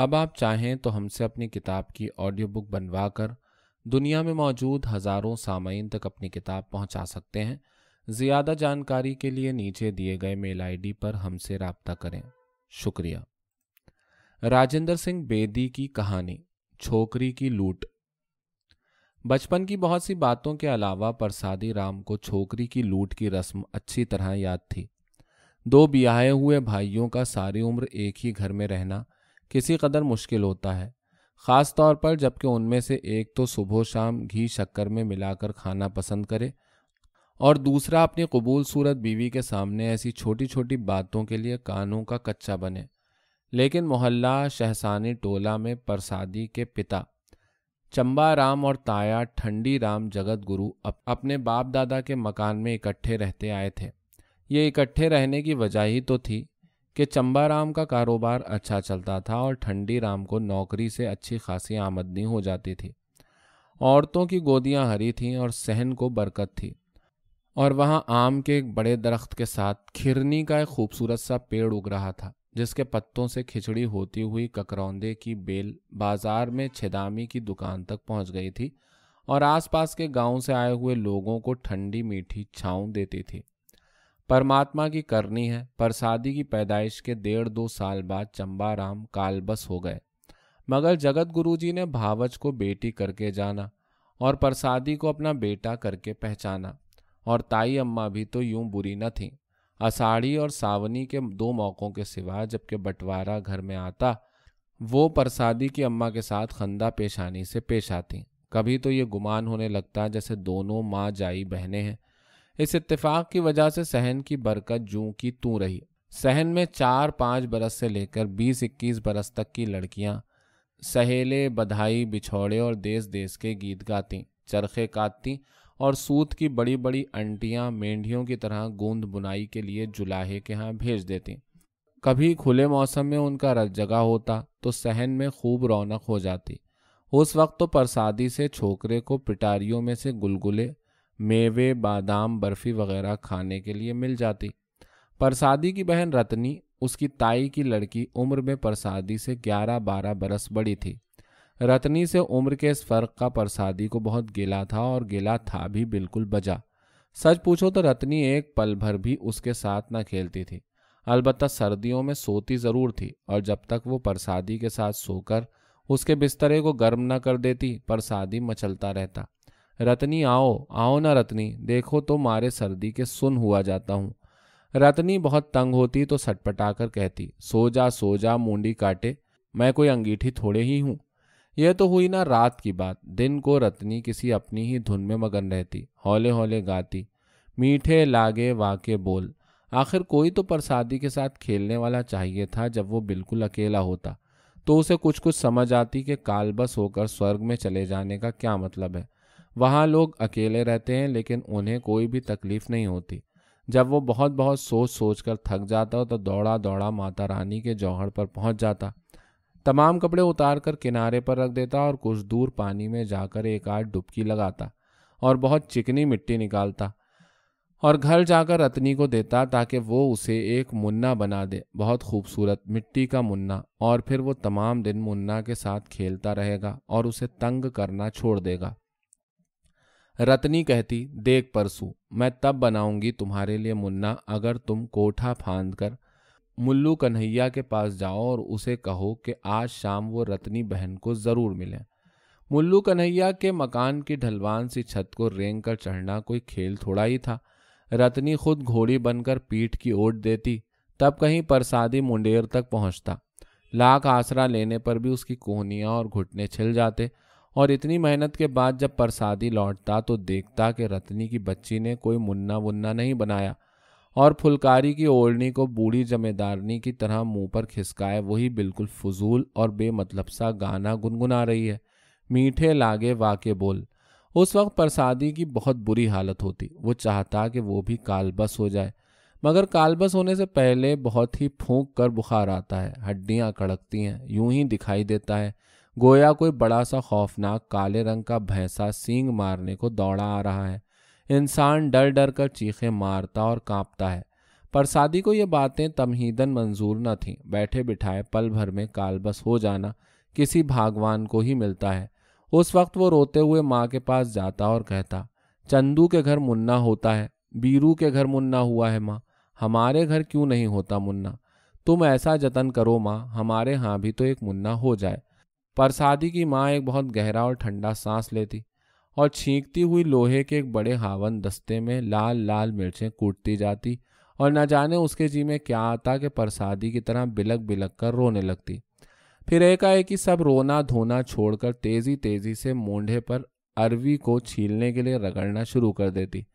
अब आप चाहें तो हमसे अपनी किताब की ऑडियो बुक बनवा कर दुनिया में मौजूद हज़ारों सामीन तक अपनी किताब पहुंचा सकते हैं ज़्यादा जानकारी के लिए नीचे दिए गए मेल आईडी पर हमसे रबता करें शुक्रिया राजेंद्र सिंह बेदी की कहानी छोकरी की लूट बचपन की बहुत सी बातों के अलावा परसादी राम को छोकरी की लूट की रस्म अच्छी तरह याद थी दो बियाहे हुए भाइयों का सारी उम्र एक ही घर में रहना किसी कदर मुश्किल होता है ख़ास तौर पर जबकि उनमें से एक तो सुबह शाम घी शक्कर में मिलाकर खाना पसंद करे और दूसरा अपनी कबूल सूरत बीवी के सामने ऐसी छोटी छोटी बातों के लिए कानों का कच्चा बने लेकिन मोहल्ला शहसानी टोला में प्रसादी के पिता चंबा राम और ताया ठंडी राम जगत गुरु अपने बाप दादा के मकान में इकट्ठे रहते आए थे ये इकट्ठे रहने की वजह ही तो थी कि चंबाराम का कारोबार अच्छा चलता था और ठंडी राम को नौकरी से अच्छी खासी आमदनी हो जाती थी औरतों की गोदियां हरी थीं और सहन को बरकत थी और वहां आम के एक बड़े दरख्त के साथ खिरनी का एक खूबसूरत सा पेड़ उग रहा था जिसके पत्तों से खिचड़ी होती हुई ककरौंदे की बेल बाजार में छेदामी की दुकान तक पहुंच गई थी और आसपास के गांव से आए हुए लोगों को ठंडी मीठी छाँव देती थी परमात्मा की करनी है परसादी की पैदाइश के डेढ़ दो साल बाद चंबाराम कालबस हो गए मगर जगत गुरु जी ने भावच को बेटी करके जाना और प्रसादी को अपना बेटा करके पहचाना और ताई अम्मा भी तो यूं बुरी न थी अषाढ़ी और सावनी के दो मौक़ों के सिवा जबकि बंटवारा घर में आता वो प्रसादी की अम्मा के साथ खंदा पेशानी से पेश आती कभी तो ये गुमान होने लगता जैसे दोनों माँ जाई बहनें हैं इस इत्तेफाक की वजह से सहन की बरकत जू की तू रही सहन में चार पाँच बरस से लेकर बीस इक्कीस बरस तक की लड़कियां सहेले बधाई बिछौड़े और देश देश के गीत गाती चरखे काटती और सूत की बड़ी बड़ी अंटियां मेंढियों की तरह गूंद बुनाई के लिए जुलाहे के यहाँ भेज देती कभी खुले मौसम में उनका रज जगा होता तो सहन में खूब रौनक हो जाती उस वक्त तो प्रसादी से छोकरे को पिटारियों में से गुलगुले मेवे बादाम बर्फ़ी वगैरह खाने के लिए मिल जाती परसादी की बहन रतनी उसकी ताई की लड़की उम्र में परसादी से 11-12 बरस बड़ी थी रतनी से उम्र के इस फ़र्क का परसादी को बहुत गिला था और गिला था भी बिल्कुल बजा सच पूछो तो रतनी एक पल भर भी उसके साथ ना खेलती थी अलबत्त सर्दियों में सोती ज़रूर थी और जब तक वो परसादी के साथ सोकर उसके बिस्तरे को गर्म न कर देती परसादी मचलता रहता रतनी आओ आओ ना रतनी देखो तो मारे सर्दी के सुन हुआ जाता हूँ रतनी बहुत तंग होती तो सटपटा कर कहती सो जा सो जा मूंडी काटे मैं कोई अंगीठी थोड़े ही हूँ यह तो हुई ना रात की बात दिन को रतनी किसी अपनी ही धुन में मगन रहती हौले हौले गाती मीठे लागे वाके बोल आखिर कोई तो प्रसादी के साथ खेलने वाला चाहिए था जब वो बिल्कुल अकेला होता तो उसे कुछ कुछ समझ आती कि कालबस होकर स्वर्ग में चले जाने का क्या मतलब है वहाँ लोग अकेले रहते हैं लेकिन उन्हें कोई भी तकलीफ नहीं होती जब वो बहुत बहुत सोच सोच कर थक जाता हो तो दौड़ा दौड़ा माता रानी के जौहर पर पहुँच जाता तमाम कपड़े उतार कर किनारे पर रख देता और कुछ दूर पानी में जाकर एक आध डुबकी लगाता और बहुत चिकनी मिट्टी निकालता और घर जाकर रत्नी को देता ताकि वो उसे एक मुन्ना बना दे बहुत खूबसूरत मिट्टी का मुन्ना और फिर वो तमाम दिन मुन्ना के साथ खेलता रहेगा और उसे तंग करना छोड़ देगा रत्नी कहती देख परसू मैं तब बनाऊंगी तुम्हारे लिए मुन्ना अगर तुम कोठा फांद कर मुल्लू कन्हैया के पास जाओ और उसे कहो कि आज शाम वो रत्नी बहन को ज़रूर मिले मुल्लू कन्हैया के मकान की ढलवान सी छत को रेंग कर चढ़ना कोई खेल थोड़ा ही था रत्नी खुद घोड़ी बनकर पीठ की ओट देती तब कहीं परसादी मुंडेर तक पहुंचता लाख आसरा लेने पर भी उसकी कोहनियाँ और घुटने छिल जाते और इतनी मेहनत के बाद जब प्रसादी लौटता तो देखता कि रत्नी की बच्ची ने कोई मुन्ना वुन्ना नहीं बनाया और फुलकारी की ओढ़नी को बूढ़ी जमेदारनी की तरह मुंह पर खिसकाए वही बिल्कुल फजूल और बेमतलब सा गाना गुनगुना रही है मीठे लागे वाके बोल उस वक्त प्रसादी की बहुत बुरी हालत होती वो चाहता कि वो भी कालबस हो जाए मगर कालबस होने से पहले बहुत ही फूंक कर बुखार आता है हड्डियाँ कड़कती हैं यूं ही दिखाई देता है गोया कोई बड़ा सा खौफनाक काले रंग का भैंसा सींग मारने को दौड़ा आ रहा है इंसान डर डर कर चीखे मारता और कांपता है पर को ये बातें तमहीदन मंजूर न थीं बैठे बिठाए पल भर में कालबस हो जाना किसी भागवान को ही मिलता है उस वक्त वो रोते हुए माँ के पास जाता और कहता चंदू के घर मुन्ना होता है बीरू के घर मुन्ना हुआ है माँ हमारे घर क्यों नहीं होता मुन्ना तुम ऐसा जतन करो माँ हमारे यहाँ भी तो एक मुन्ना हो जाए परसादी की माँ एक बहुत गहरा और ठंडा सांस लेती और छींकती हुई लोहे के एक बड़े हावन दस्ते में लाल लाल मिर्चें कूटती जाती और न जाने उसके जी में क्या आता कि परसादी की तरह बिलक बिलक कर रोने लगती फिर एकाएक सब रोना धोना छोड़कर तेजी तेजी से मोढ़े पर अरवी को छीलने के लिए रगड़ना शुरू कर देती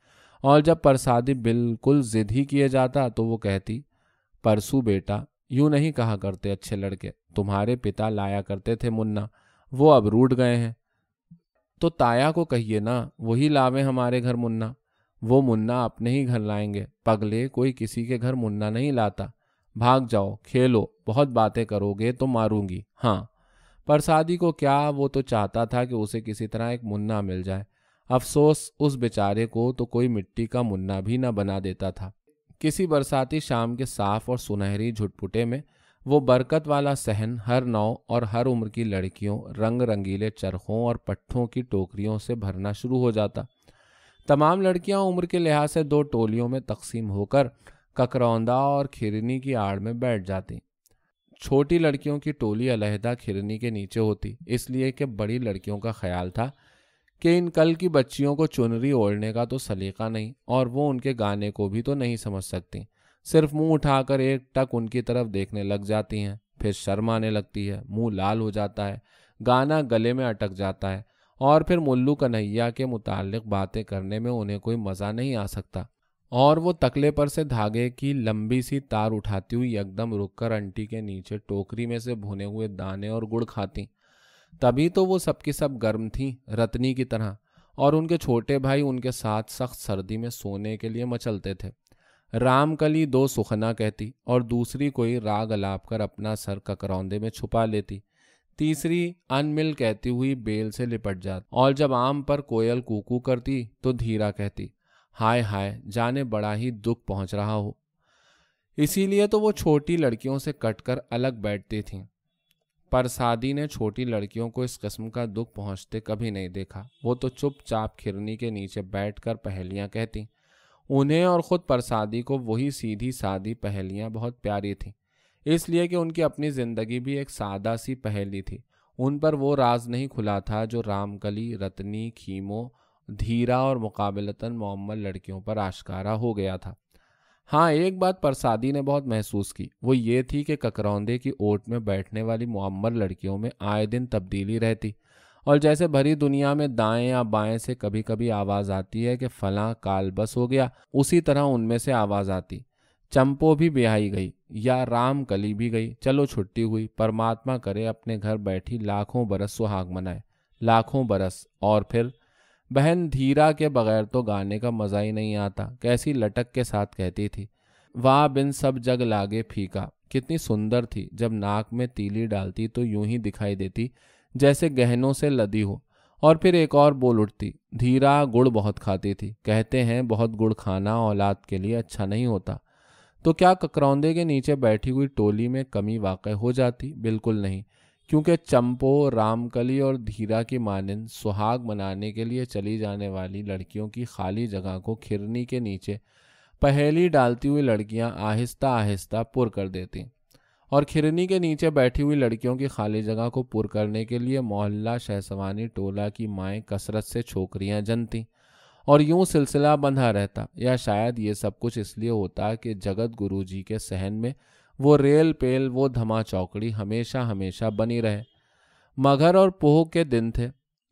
और जब परसादी बिल्कुल जिद ही किए जाता तो वो कहती परसू बेटा यूं नहीं कहा करते अच्छे लड़के तुम्हारे पिता लाया करते थे मुन्ना वो अब रूट गए हैं तो ताया को कहिए ना वही लावे हमारे घर मुन्ना वो मुन्ना अपने ही घर लाएंगे पगले कोई किसी के घर मुन्ना नहीं लाता भाग जाओ खेलो बहुत बातें करोगे तो मारूंगी हाँ पर शादी को क्या वो तो चाहता था कि उसे किसी तरह एक मुन्ना मिल जाए अफसोस उस बेचारे को तो कोई मिट्टी का मुन्ना भी ना बना देता था किसी बरसाती शाम के साफ और सुनहरी झुटपुटे में वो बरकत वाला सहन हर नौ और हर उम्र की लड़कियों रंग रंगीले चरखों और पट्ठों की टोकरियों से भरना शुरू हो जाता तमाम लड़कियां उम्र के लिहाज से दो टोलियों में तकसीम होकर ककरौंदा और खिरनी की आड़ में बैठ जाती छोटी लड़कियों की टोली अलहदा खिरनी के नीचे होती इसलिए कि बड़ी लड़कियों का ख्याल था कि इन कल की बच्चियों को चुनरी ओढ़ने का तो सलीका नहीं और वो उनके गाने को भी तो नहीं समझ सकती सिर्फ मुंह उठाकर एक टक उनकी तरफ देखने लग जाती हैं फिर शर्म आने लगती है मुंह लाल हो जाता है गाना गले में अटक जाता है और फिर मुल्लू कन्हैया के मुतालिक बातें करने में उन्हें कोई मज़ा नहीं आ सकता और वो तकले पर से धागे की लंबी सी तार उठाती हुई एकदम रुककर अंटी के नीचे टोकरी में से भुने हुए दाने और गुड़ खाती तभी तो वो सबकी सब गर्म थीं रत्नी की तरह और उनके छोटे भाई उनके साथ सख्त सर्दी में सोने के लिए मचलते थे रामकली दो सुखना कहती और दूसरी कोई राग अलाप कर अपना सर ककरौंदे में छुपा लेती तीसरी अनमिल कहती हुई बेल से लिपट जाती और जब आम पर कोयल कुकू करती तो धीरा कहती हाय हाय जाने बड़ा ही दुख पहुंच रहा हो इसीलिए तो वो छोटी लड़कियों से कटकर अलग बैठती थीं पर सादी ने छोटी लड़कियों को इस किस्म का दुख पहुंचते कभी नहीं देखा वो तो चुपचाप खिरनी के नीचे बैठकर पहेलियां कहती उन्हें और ख़ुद परसादी को वही सीधी सादी पहेलियां बहुत प्यारी थीं इसलिए कि उनकी अपनी ज़िंदगी भी एक सादा सी पहेली थी उन पर वो राज नहीं खुला था जो रामकली रतनी खीमो धीरा और मुकाबलतन मोम्मल लड़कियों पर आशकारा हो गया था हाँ एक बात परसादी ने बहुत महसूस की वो ये थी कि ककरौंदे की ओट में बैठने वाली मुअम्मर लड़कियों में आए दिन तब्दीली रहती और जैसे भरी दुनिया में दाएं या बाएं से कभी कभी आवाज़ आती है कि फलां काल बस हो गया उसी तरह उनमें से आवाज़ आती चंपो भी बिहाई गई या राम कली भी गई चलो छुट्टी हुई परमात्मा करे अपने घर बैठी लाखों बरस सुहाग मनाए लाखों बरस और फिर बहन धीरा के बगैर तो गाने का मज़ा ही नहीं आता कैसी लटक के साथ कहती थी वाह बिन सब जग लागे फीका कितनी सुंदर थी जब नाक में तीली डालती तो यूं ही दिखाई देती जैसे गहनों से लदी हो और फिर एक और बोल उठती धीरा गुड़ बहुत खाती थी कहते हैं बहुत गुड़ खाना औलाद के लिए अच्छा नहीं होता तो क्या ककरौंदे के नीचे बैठी हुई टोली में कमी वाक़ हो जाती बिल्कुल नहीं क्योंकि चंपो रामकली और धीरा की मानंद सुहाग मनाने के लिए चली जाने वाली लड़कियों की खाली जगह को खिरनी के नीचे पहेली डालती हुई लड़कियां आहिस्ता आहिस्ता पुर कर देती और खिरनी के नीचे बैठी हुई लड़कियों की खाली जगह को पुर करने के लिए मोहल्ला शहसवानी टोला की माएँ कसरत से छोकरियाँ जनती और यूं सिलसिला बंधा रहता या शायद ये सब कुछ इसलिए होता कि जगत गुरुजी के सहन में वो रेल पेल वो धमा चौकड़ी हमेशा हमेशा बनी रहे मगर और पोह के दिन थे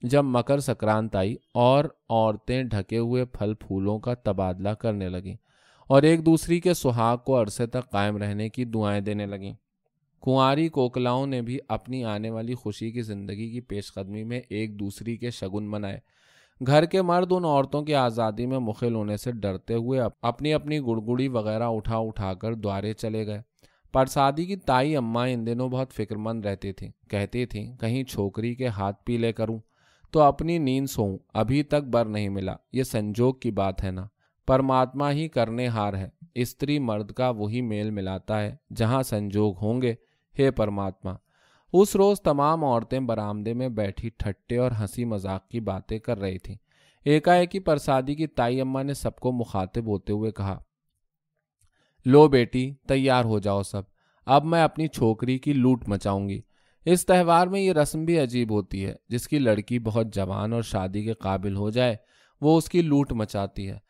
जब मकर संक्रांत आई और औरतें ढके हुए फल फूलों का तबादला करने लगीं और एक दूसरी के सुहाग को अरसे तक कायम रहने की दुआएं देने लगीं कुंवारी कोकलाओं ने भी अपनी आने वाली खुशी की ज़िंदगी की पेशकदमी में एक दूसरी के शगुन मनाए घर के मर्द उन औरतों की आज़ादी में मुखिल होने से डरते हुए अपनी अपनी गुड़गुड़ी वगैरह उठा उठाकर द्वारे चले गए परसादी की ताई अम्मा इन दिनों बहुत फिक्रमंद रहते थे कहती थी कहीं छोकरी के हाथ पीले करूं तो अपनी नींद सोऊं अभी तक बर नहीं मिला ये संजोग की बात है ना परमात्मा ही करने हार है स्त्री मर्द का वही मेल मिलाता है जहाँ संजोग होंगे हे परमात्मा उस रोज तमाम औरतें बरामदे में बैठी ठट्टे और हंसी मजाक की बातें कर रही थीं एकाएक परसादी की ताई अम्मा ने सबको मुखातिब होते हुए कहा लो बेटी तैयार हो जाओ सब अब मैं अपनी छोकरी की लूट मचाऊंगी इस त्यौहार में ये रस्म भी अजीब होती है जिसकी लड़की बहुत जवान और शादी के काबिल हो जाए वो उसकी लूट मचाती है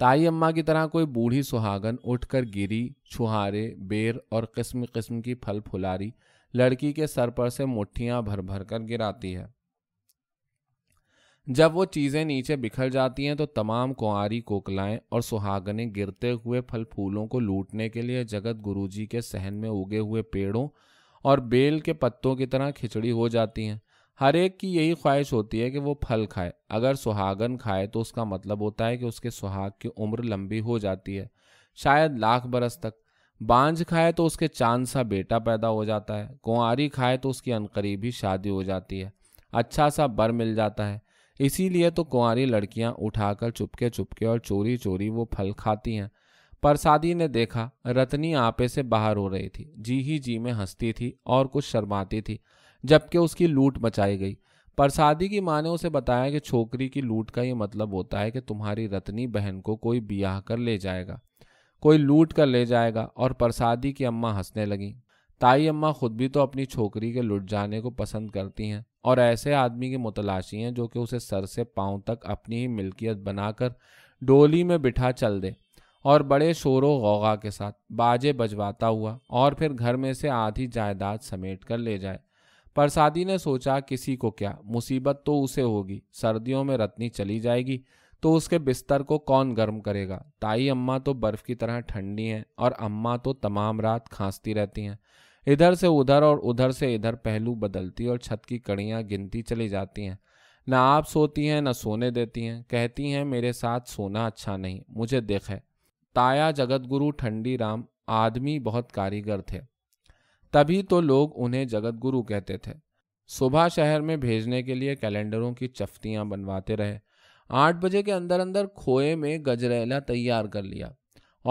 ताई अम्मा की तरह कोई बूढ़ी सुहागन उठकर गिरी छुहारे बेर और किस्म किस्म की फल फुलारी लड़की के सर पर से मुठ्ठियाँ भर भर कर गिराती है जब वो चीज़ें नीचे बिखर जाती हैं तो तमाम कुंवारी कोकलाएं और सुहागने गिरते हुए फल फूलों को लूटने के लिए जगत गुरुजी के सहन में उगे हुए पेड़ों और बेल के पत्तों की तरह खिचड़ी हो जाती हैं हर एक की यही ख्वाहिश होती है कि वो फल खाए अगर सुहागन खाए तो उसका मतलब होता है कि उसके सुहाग की उम्र लंबी हो जाती है शायद लाख बरस तक बांझ खाए तो उसके चांद सा बेटा पैदा हो जाता है कुंवारी खाए तो उसकी अनकरीबी शादी हो जाती है अच्छा सा बर मिल जाता है इसीलिए तो कुंवारी लड़कियां उठाकर चुपके चुपके और चोरी चोरी वो फल खाती हैं परसादी ने देखा रतनी आपे से बाहर हो रही थी जी ही जी में हंसती थी और कुछ शर्माती थी जबकि उसकी लूट मचाई गई परसादी की माँ ने उसे बताया कि छोकरी की लूट का ये मतलब होता है कि तुम्हारी रतनी बहन को कोई बियाह कर ले जाएगा कोई लूट कर ले जाएगा और परसादी की अम्मा हंसने लगीं ताई अम्मा खुद भी तो अपनी छोकरी के लुट जाने को पसंद करती हैं और ऐसे आदमी की मुतलाशी हैं जो कि उसे सर से पाँव तक अपनी ही मिल्कियत बनाकर डोली में बिठा चल दे और बड़े शोरो गौगा के साथ बाजे बजवाता हुआ और फिर घर में से आधी जायदाद समेट कर ले जाए परसादी ने सोचा किसी को क्या मुसीबत तो उसे होगी सर्दियों में रत्नी चली जाएगी तो उसके बिस्तर को कौन गर्म करेगा ताई अम्मा तो बर्फ़ की तरह ठंडी हैं और अम्मा तो तमाम रात खांसती रहती हैं इधर से उधर और उधर से इधर पहलू बदलती और छत की कड़ियाँ गिनती चली जाती हैं ना आप सोती हैं ना सोने देती हैं कहती हैं मेरे साथ सोना अच्छा नहीं मुझे देखे ताया जगतगुरु ठंडी राम आदमी बहुत कारीगर थे तभी तो लोग उन्हें जगतगुरु कहते थे सुबह शहर में भेजने के लिए कैलेंडरों की चफ्तियाँ बनवाते रहे आठ बजे के अंदर अंदर खोए में गजरेला तैयार कर लिया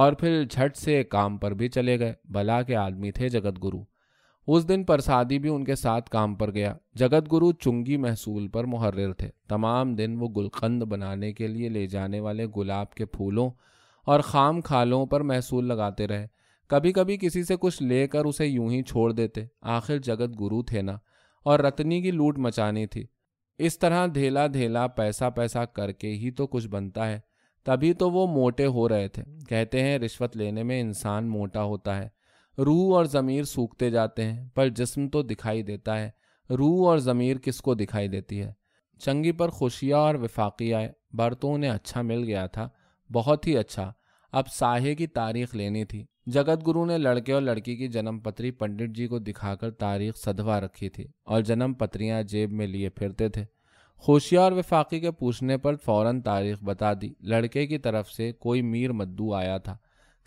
और फिर झट से काम पर भी चले गए भला के आदमी थे जगत गुरु उस दिन प्रसादी भी उनके साथ काम पर गया जगत गुरु चुंगी महसूल पर मुहर्र थे तमाम दिन वो गुलकंद बनाने के लिए ले जाने वाले गुलाब के फूलों और खाम खालों पर महसूल लगाते रहे कभी कभी किसी से कुछ लेकर उसे यूं ही छोड़ देते आखिर जगत गुरु थे ना और रतनी की लूट मचानी थी इस तरह धेला धेला पैसा पैसा करके ही तो कुछ बनता है तभी तो वो मोटे हो रहे थे कहते हैं रिश्वत लेने में इंसान मोटा होता है रूह और ज़मीर सूखते जाते हैं पर जिस्म तो दिखाई देता है रूह और ज़मीर किसको दिखाई देती है चंगी पर खुशियाँ और विफाकी आए तो ने अच्छा मिल गया था बहुत ही अच्छा अब साहे की तारीख लेनी थी जगत गुरु ने लड़के और लड़की की जन्म पत्री पंडित जी को दिखाकर तारीख सदवा रखी थी और जन्म पत्रियाँ जेब में लिए फिरते थे होशियार वफाकी के पूछने पर फौरन तारीख बता दी लड़के की तरफ से कोई मीर मद्दू आया था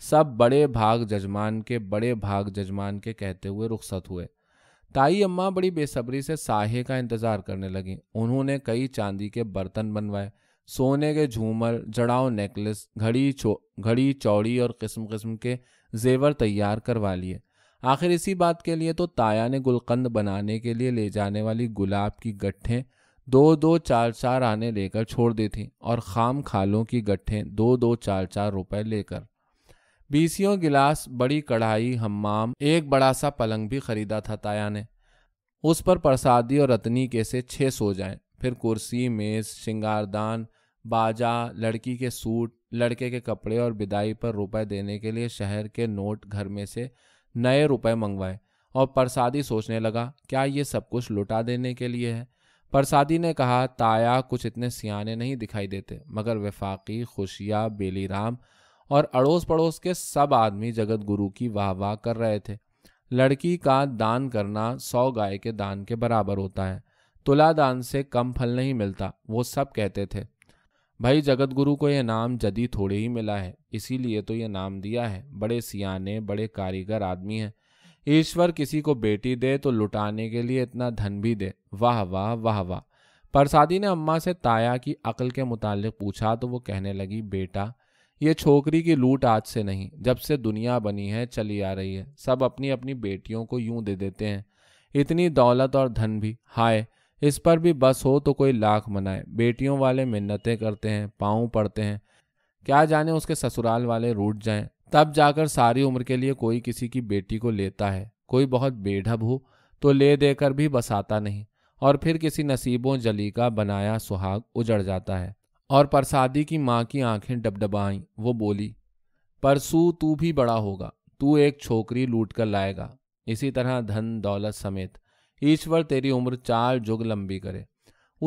सब बड़े भाग जजमान के बड़े भाग जजमान के कहते हुए रुखसत हुए ताई अम्मा बड़ी बेसब्री से साहे का इंतज़ार करने लगीं उन्होंने कई चांदी के बर्तन बनवाए सोने के झूमर जड़ाव नेकलेस घड़ी चो घड़ी चौड़ी और किस्म किस्म के जेवर तैयार करवा लिए आखिर इसी बात के लिए तो ताया ने गुलकंद बनाने के लिए ले जाने वाली गुलाब की गट्ठें दो दो चार चार आने लेकर छोड़ दी थी और खाम खालों की गट्ठे दो दो चार चार रुपए लेकर बीसियों गिलास बड़ी कढ़ाई हमाम एक बड़ा सा पलंग भी खरीदा था ताया ने उस पर प्रसादी और रतनी के से छः सो जाए फिर कुर्सी मेज़ श्रृंगारदान बाजा लड़की के सूट लड़के के कपड़े और विदाई पर रुपए देने के लिए शहर के नोट घर में से नए रुपए मंगवाए और प्रसादी सोचने लगा क्या ये सब कुछ लुटा देने के लिए है परसादी ने कहा ताया कुछ इतने सियाने नहीं दिखाई देते मगर वफाकी खुशिया बेली राम और अड़ोस पड़ोस के सब आदमी जगत गुरु की वाह वाह कर रहे थे लड़की का दान करना सौ गाय के दान के बराबर होता है तुला दान से कम फल नहीं मिलता वो सब कहते थे भाई जगत गुरु को यह नाम जदी थोड़े ही मिला है इसीलिए तो यह नाम दिया है बड़े सियाने बड़े कारीगर आदमी हैं ईश्वर किसी को बेटी दे तो लुटाने के लिए इतना धन भी दे वाह वाह वाह वाह परसादी ने अम्मा से ताया की अकल के मुतालिक पूछा तो वो कहने लगी बेटा ये छोकरी की लूट आज से नहीं जब से दुनिया बनी है चली आ रही है सब अपनी अपनी बेटियों को यूं दे देते हैं इतनी दौलत और धन भी हाय इस पर भी बस हो तो कोई लाख मनाए बेटियों वाले मिन्नतें करते हैं पाँव पड़ते हैं क्या जाने उसके ससुराल वाले रूट जाएं तब जाकर सारी उम्र के लिए कोई किसी की बेटी को लेता है कोई बहुत बेढब हो तो ले देकर भी बसाता नहीं और फिर किसी नसीबों जली का बनाया सुहाग उजड़ जाता है और परसादी की माँ की आंखें डबडबाई वो बोली परसू तू भी बड़ा होगा तू एक छोकरी लूट कर लाएगा इसी तरह धन दौलत समेत ईश्वर तेरी उम्र चार जुग लंबी करे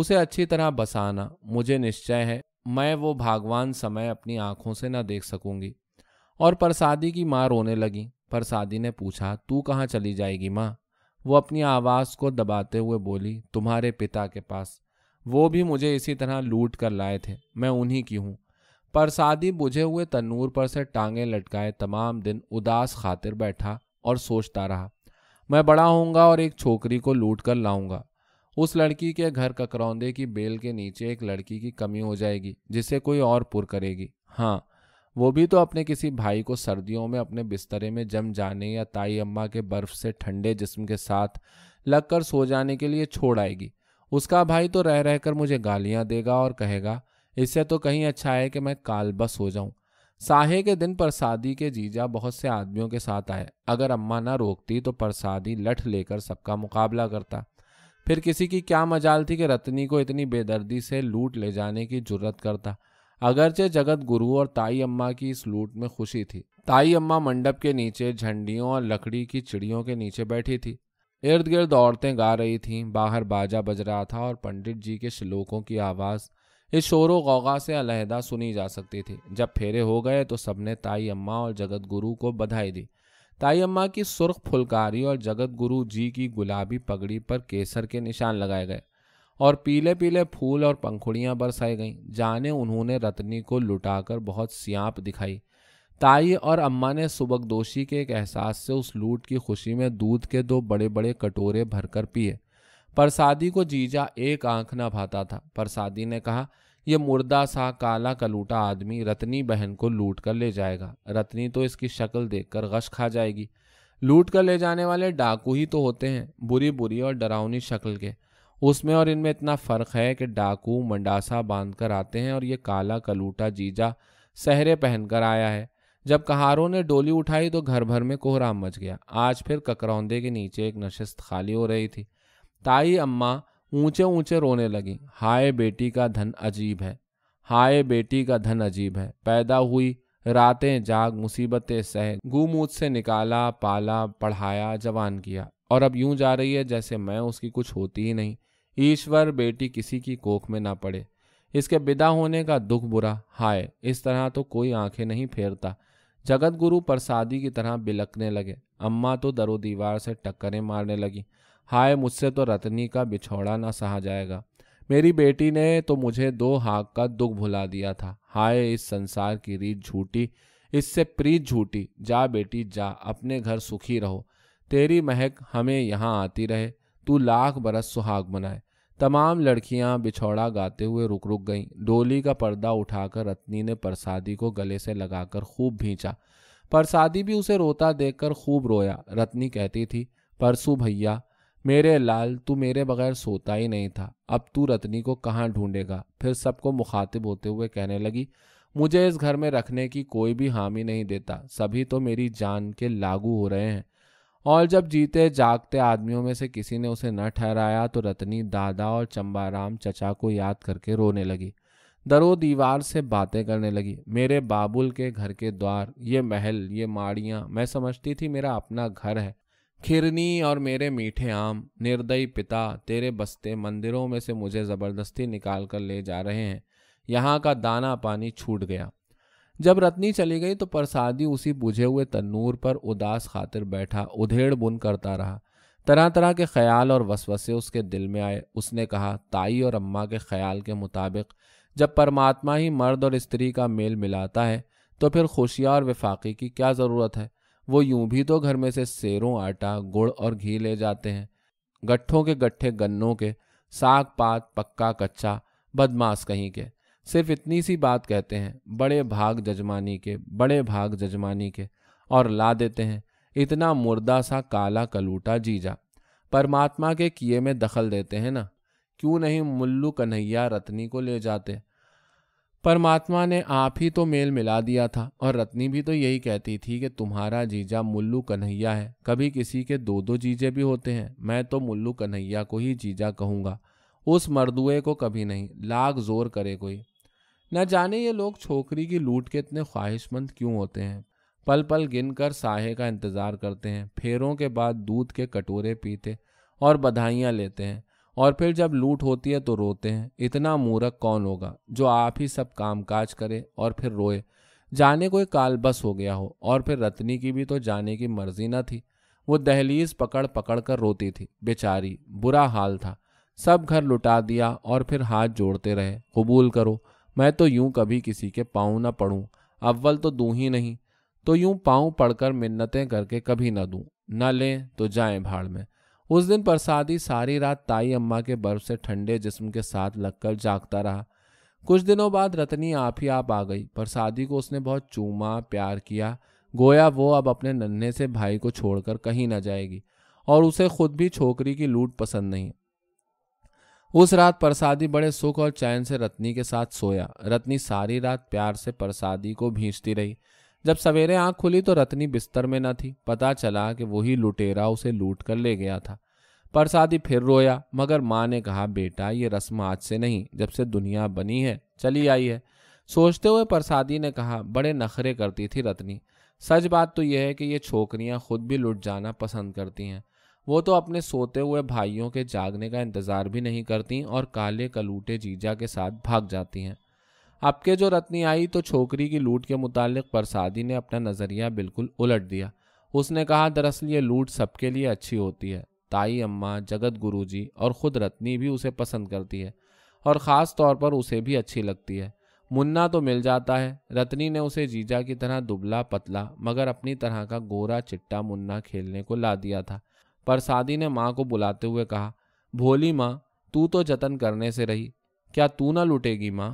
उसे अच्छी तरह बसाना मुझे निश्चय है मैं वो भागवान समय अपनी आंखों से ना देख सकूंगी और परसादी की माँ रोने लगी परसादी ने पूछा तू कहाँ चली जाएगी माँ वो अपनी आवाज़ को दबाते हुए बोली तुम्हारे पिता के पास वो भी मुझे इसी तरह लूट कर लाए थे मैं उन्हीं की हूँ परसादी बुझे हुए तन्नूर पर से टांगे लटकाए तमाम दिन उदास खातिर बैठा और सोचता रहा मैं बड़ा होऊंगा और एक छोकरी को लूट कर लाऊंगा उस लड़की के घर ककरौंदे की बेल के नीचे एक लड़की की कमी हो जाएगी जिसे कोई और पुर करेगी हाँ वो भी तो अपने किसी भाई को सर्दियों में अपने बिस्तरे में जम जाने या ताई अम्मा के बर्फ से ठंडे जिस्म के साथ लगकर सो जाने के लिए छोड़ आएगी उसका भाई तो रह रहकर मुझे गालियां देगा और कहेगा इससे तो कहीं अच्छा है कि मैं कालबस हो जाऊं साहे के दिन परसादी के जीजा बहुत से आदमियों के साथ आए अगर अम्मा ना रोकती तो प्रसादी लठ लेकर सबका मुकाबला करता फिर किसी की क्या मजाल थी कि रतनी को इतनी बेदर्दी से लूट ले जाने की जरूरत करता अगरचे जगत गुरु और ताई अम्मा की इस लूट में खुशी थी ताई अम्मा मंडप के नीचे झंडियों और लकड़ी की चिड़ियों के नीचे बैठी थी इर्द गिर्द औरतें गा रही थीं बाहर बाजा बज रहा था और पंडित जी के श्लोकों की आवाज़ इस शोर गौगा से अलहदा सुनी जा सकती थी जब फेरे हो गए तो सबने ताई अम्मा और जगत गुरु को बधाई दी ताई अम्मा की सुर्ख फुलकारी और जगत गुरु जी की गुलाबी पगड़ी पर केसर के निशान लगाए गए और पीले पीले फूल और पंखुड़ियाँ बरसाई गईं जाने उन्होंने रतनी को लुटाकर बहुत सियाप दिखाई ताई और अम्मा ने सुबक दोषी के एक एहसास से उस लूट की खुशी में दूध के दो बड़े बड़े कटोरे भरकर पिए परसादी को जीजा एक आंख ना भाता था परसादी ने कहा यह मुर्दा सा काला कलूटा आदमी रतनी बहन को लूट कर ले जाएगा रतनी तो इसकी शक्ल देखकर गश खा जाएगी लूट कर ले जाने वाले डाकू ही तो होते हैं बुरी बुरी और डरावनी शक्ल के उसमें और इनमें इतना फ़र्क है कि डाकू मंडासा बांध कर आते हैं और ये काला कलूटा जीजा सहरे पहनकर आया है जब कहारों ने डोली उठाई तो घर भर में कोहराम मच गया आज फिर ककरौंदे के नीचे एक नशस्त खाली हो रही थी ताई अम्मा ऊंचे ऊंचे रोने लगी हाय बेटी का धन अजीब है हाय बेटी का धन अजीब है पैदा हुई रातें जाग मुसीबतें सह गूमूत से निकाला पाला पढ़ाया जवान किया और अब यूं जा रही है जैसे मैं उसकी कुछ होती ही नहीं ईश्वर बेटी किसी की कोख में ना पड़े इसके विदा होने का दुख बुरा हाय इस तरह तो कोई आंखें नहीं फेरता जगत गुरु प्रसादी की तरह बिलकने लगे अम्मा तो दरो दीवार से टक्करें मारने लगी हाय मुझसे तो रतनी का बिछौड़ा ना सहा जाएगा मेरी बेटी ने तो मुझे दो हाक का दुख भुला दिया था हाय इस संसार की रीत झूठी इससे प्रीत झूठी जा बेटी जा अपने घर सुखी रहो तेरी महक हमें यहाँ आती रहे तू लाख बरस सुहाग मनाए तमाम लड़कियां बिछौड़ा गाते हुए रुक रुक गईं डोली का पर्दा उठाकर रत्नी ने परसादी को गले से लगाकर खूब भींचा परसादी भी उसे रोता देखकर खूब रोया रत्नी कहती थी परसू भैया मेरे लाल तू मेरे बगैर सोता ही नहीं था अब तू रत्नी को कहाँ ढूंढेगा फिर सबको मुखातिब होते हुए कहने लगी मुझे इस घर में रखने की कोई भी हामी नहीं देता सभी तो मेरी जान के लागू हो रहे हैं और जब जीते जागते आदमियों में से किसी ने उसे न ठहराया तो रतनी दादा और चंबाराम चचा को याद करके रोने लगी दरो दीवार से बातें करने लगी मेरे बाबुल के घर के द्वार ये महल ये माड़ियाँ मैं समझती थी मेरा अपना घर है खिरनी और मेरे मीठे आम निर्दयी पिता तेरे बस्ते मंदिरों में से मुझे ज़बरदस्ती निकाल कर ले जा रहे हैं यहाँ का दाना पानी छूट गया जब रत्नी चली गई तो प्रसादी उसी बुझे हुए तन्नूर पर उदास खातिर बैठा उधेड़ बुन करता रहा तरह तरह के ख्याल और वसवसे उसके दिल में आए उसने कहा ताई और अम्मा के ख्याल के मुताबिक जब परमात्मा ही मर्द और स्त्री का मेल मिलाता है तो फिर खुशियाँ और विफाक़ी की क्या ज़रूरत है वो यूं भी तो घर में से सेरों आटा गुड़ और घी ले जाते हैं गट्ठों के गट्ठे गन्नों के साग पात पक्का कच्चा बदमाश कहीं के सिर्फ इतनी सी बात कहते हैं बड़े भाग जजमानी के बड़े भाग जजमानी के और ला देते हैं इतना मुर्दा सा काला कलूटा जीजा परमात्मा के किए में दखल देते हैं ना क्यों नहीं मुल्लू कन्हैया रत्नी को ले जाते परमात्मा ने आप ही तो मेल मिला दिया था और रत्नी भी तो यही कहती थी कि तुम्हारा जीजा मुल्लू कन्हैया है कभी किसी के दो दो जीजे भी होते हैं मैं तो मुल्लू कन्हैया को ही जीजा कहूँगा उस मरदुए को कभी नहीं लाग जोर करे कोई न जाने ये लोग छोकरी की लूट के इतने ख्वाहिशमंद क्यों होते हैं पल पल गिनकर साहे का इंतज़ार करते हैं फेरों के बाद दूध के कटोरे पीते और बधाइयाँ लेते हैं और फिर जब लूट होती है तो रोते हैं इतना मूरख कौन होगा जो आप ही सब कामकाज करे और फिर रोए जाने कोई बस हो गया हो और फिर रत्नी की भी तो जाने की मर्जी न थी वो दहलीज पकड़ पकड़ कर रोती थी बेचारी बुरा हाल था सब घर लुटा दिया और फिर हाथ जोड़ते रहे कबूल करो मैं तो यूं कभी किसी के पाँव ना पड़ूं अव्वल तो दूं ही नहीं तो यूं पाँव पड़कर मिन्नतें करके कभी न दूं न लें तो जाएं भाड़ में उस दिन प्रसादी सारी रात ताई अम्मा के बर्फ से ठंडे जिस्म के साथ लगकर जागता रहा कुछ दिनों बाद रतनी आप ही आप आ गई प्रसादी को उसने बहुत चूमा प्यार किया गोया वो अब अपने नन्हे से भाई को छोड़कर कहीं ना जाएगी और उसे खुद भी छोकरी की लूट पसंद नहीं उस रात प्रसादी बड़े सुख और चैन से रत्नी के साथ सोया रत्नी सारी रात प्यार से प्रसादी को भींचती रही जब सवेरे आंख खुली तो रत्नी बिस्तर में न थी पता चला कि वही लुटेरा उसे लूट कर ले गया था परसादी फिर रोया मगर माँ ने कहा बेटा ये रस्म आज से नहीं जब से दुनिया बनी है चली आई है सोचते हुए परसादी ने कहा बड़े नखरे करती थी रत्नी सच बात तो यह है कि ये छोकरियाँ खुद भी लुट जाना पसंद करती हैं वो तो अपने सोते हुए भाइयों के जागने का इंतज़ार भी नहीं करती और काले कलूटे जीजा के साथ भाग जाती हैं अब के जो रत्नी आई तो छोकरी की लूट के मुतालिक परसादी ने अपना नज़रिया बिल्कुल उलट दिया उसने कहा दरअसल ये लूट सबके लिए अच्छी होती है ताई अम्मा जगत जी और ख़ुद रत्नी भी उसे पसंद करती है और ख़ास तौर पर उसे भी अच्छी लगती है मुन्ना तो मिल जाता है रत्नी ने उसे जीजा की तरह दुबला पतला मगर अपनी तरह का गोरा चिट्टा मुन्ना खेलने को ला दिया था परसादी ने माँ को बुलाते हुए कहा भोली माँ तू तो जतन करने से रही क्या तू ना लुटेगी माँ